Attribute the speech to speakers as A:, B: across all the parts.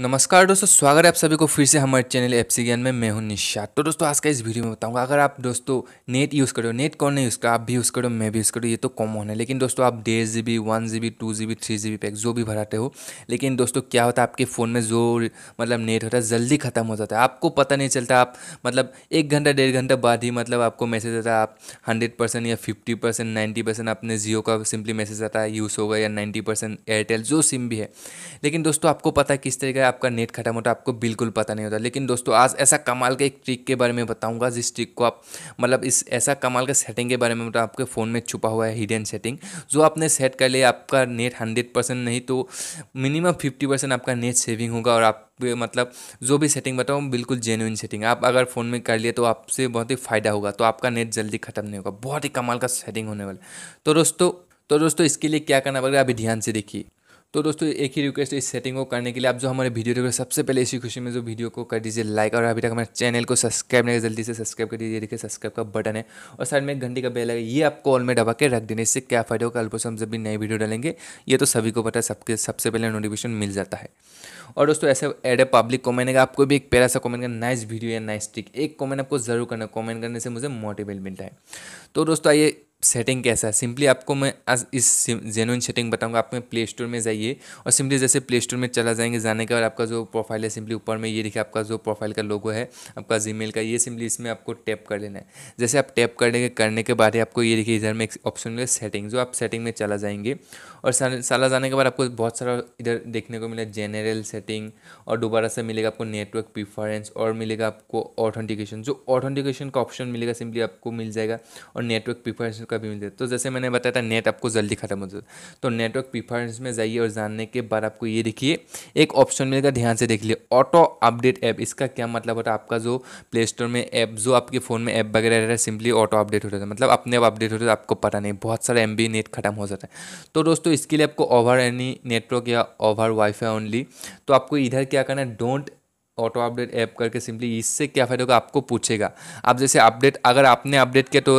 A: नमस्कार दोस्तों स्वागत है आप सभी को फिर से हमारे चैनल एफ सी ज्ञान में मैं हूं निशा तो दोस्तों आज का इस वीडियो में बताऊंगा अगर आप दोस्तों नेट यूज़ करो नेट कौन नहीं यूज़ करो आप भी यूज़ करो मैं भी यूज़ करो ये तो कॉमन है लेकिन दोस्तों आप डेढ़ G B one G B two G B three G B pack जो भी भराते हो लेकिन दोस्तों क्या होता है आपके फ़ोन में जो मतलब नेट होता है जल्दी ख़त्म हो जाता है आपको पता नहीं चलता आप मतलब एक घंटा डेढ़ घंटा बाद ही मतलब आपको मैसेज आता है आप हंड्रेड परसेंट या फिफ्टी परसेंट नाइन्टी परसेंट अपने जियो का सिंपली मैसेज आता है यूज़ होगा या नाइन्टी परसेंट एयरटेल जो सिम भी है लेकिन दोस्तों आपको पता है किस तरीके है आपका नेट खत्म होता है आपको बिल्कुल पता नहीं होता लेकिन दोस्तों आज ऐसा कमाल का एक ट्रिक के बारे में बताऊंगा जिस ट्रिक को आप मतलब इस ऐसा कमाल का सेटिंग के बारे में मतलब आपके फ़ोन में छुपा हुआ है हिडन सेटिंग जो आपने सेट कर लिया आपका नेट हंड्रेड परसेंट नहीं तो मिनिमम फिफ्टी परसेंट आपका नेट सेविंग होगा और आप मतलब जो भी सेटिंग बताऊँ बिल्कुल जेन्यून सेटिंग आप अगर फ़ोन में कर लिए तो आपसे बहुत ही फ़ायदा होगा तो आपका नेट जल्दी ख़त्म नहीं होगा बहुत ही कमाल का सेटिंग होने वाला तो दोस्तों तो दोस्तों इसके लिए क्या करना पड़ेगा अभी ध्यान से देखिए तो दोस्तों एक ही रिक्वेस्ट इस सेटिंग को करने के लिए आप जो हमारे वीडियो देखो सबसे पहले इसी खुशी में जो वीडियो को कर दीजिए लाइक और अभी तक हमारे चैनल को सब्सक्राइब नहीं जल्दी से सब्सक्राइब कर दीजिए देखिए सब्सक्राइब का बटन है और साइड में एक घंटी का बेल है ये आपको ऑल में डबा के रख देने इससे क्या फ़ायदा होगा अल्पोस हम जब भी नई वीडियो डालेंगे ये तो सभी को पता है सबके सबसे पहले नोटिफिकेशन मिल जाता है और दोस्तों ऐसे एड ए पब्लिक कॉमेंट है आपको भी एक पहला सा कॉमेंट करना नाइस वीडियो या नाइस ट्रिक एक कॉमेंट आपको जरूर करना कॉमेंट करने से मुझे मोटिवेट मिलता है तो दोस्तों आइए सेटिंग कैसा है सिंपली आपको मैं आज इस जेनुइन सेटिंग बताऊंगा आप प्ले स्टोर में जाइए और सिंपली जैसे प्ले स्टोर में चला जाएंगे जाने के बाद आपका जो प्रोफाइल है सिंपली ऊपर में ये देखिए आपका जो प्रोफाइल का लोगो है आपका जीमेल का ये सिंपली इसमें आपको टैप कर लेना है जैसे आप टैप कर लेंगे करने के बाद ही आपको ये देखिए इधर में एक ऑप्शन मिलेगा सेटिंग जो आप सेटिंग में चला जाएंगे और साला जाने के बाद आपको बहुत सारा इधर देखने को मिला जेनरल सेटिंग और दोबारा से मिलेगा आपको नेटवर्क प्रीफरेंस और मिलेगा आपको ऑथेंटिकेशन जो ऑथेंटिकेशन का ऑप्शन मिलेगा सिंपली आपको मिल जाएगा और नेटवर्क प्रीफरेंस कभी भी मिल तो जैसे मैंने बताया था नेट आपको जल्दी ख़त्म हो जाता तो नेटवर्क प्रीफरेंस में जाइए और जानने के बाद आपको ये देखिए एक ऑप्शन मिलेगा ध्यान से देख लिए ऑटो अपडेट ऐप इसका क्या मतलब होता है आपका जो प्ले स्टोर में ऐप जो आपके फ़ोन में ऐप वगैरह रहता है सिंपली ऑटो अपडेट हो जाता है मतलब अपने आप अपडेट जाता है आपको पता नहीं बहुत सारा एम नेट ख़त्म हो जाता है तो दोस्तों इसके लिए आपको ओवर एनी नेटवर्क या ओवर वाईफाई ओनली तो आपको इधर क्या करना है डोंट ऑटो अपडेट ऐप करके सिंपली इससे क्या फ़ायदा होगा आपको पूछेगा आप जैसे अपडेट अगर आपने अपडेट किया तो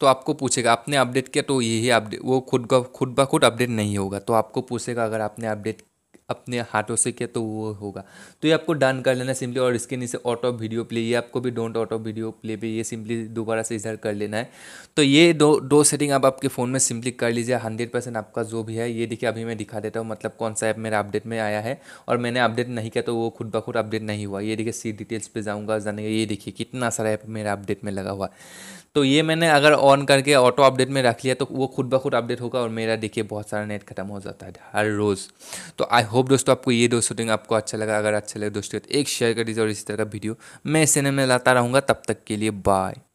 A: तो आपको पूछेगा आपने अपडेट किया तो यही अपडेट वो खुद का खुद ब खुद अपडेट नहीं होगा तो आपको पूछेगा अगर आपने अपडेट अपने हाथों से किया तो वो होगा तो ये आपको डन कर लेना सिंपली और इसके नीचे ऑटो वीडियो प्ले ये आपको भी डोंट ऑटो वीडियो प्ले पे ये सिंपली दोबारा से इधर कर लेना है तो ये दो दो सेटिंग आप आपके फ़ोन में सिंपली कर लीजिए हंड्रेड परसेंट आपका जो भी है ये देखिए अभी मैं दिखा देता हूँ मतलब कौन सा ऐप मेरा अपडेट में आया है और मैंने अपडेट नहीं किया तो वो खुद ब खुद अपडेट नहीं हुआ ये देखिए सी डिटेल्स पर जाऊँगा जाने ये देखिए कितना सारा ऐप मेरा अपडेट में लगा हुआ तो ये मैंने अगर ऑन करके ऑटो अपडेट में रख लिया तो वो खुद ब खुद अपडेट होगा और मेरा देखिए बहुत सारा नेट खत्म हो जाता है हर रोज़ तो आई होप होप दोस्तों आपको ये दो शूटिंग आपको अच्छा लगा अगर अच्छा लगे दोस्तों तो एक शेयर कर दीजिए और इसी तरह का वीडियो मैं में लाता रहूँगा तब तक के लिए बाय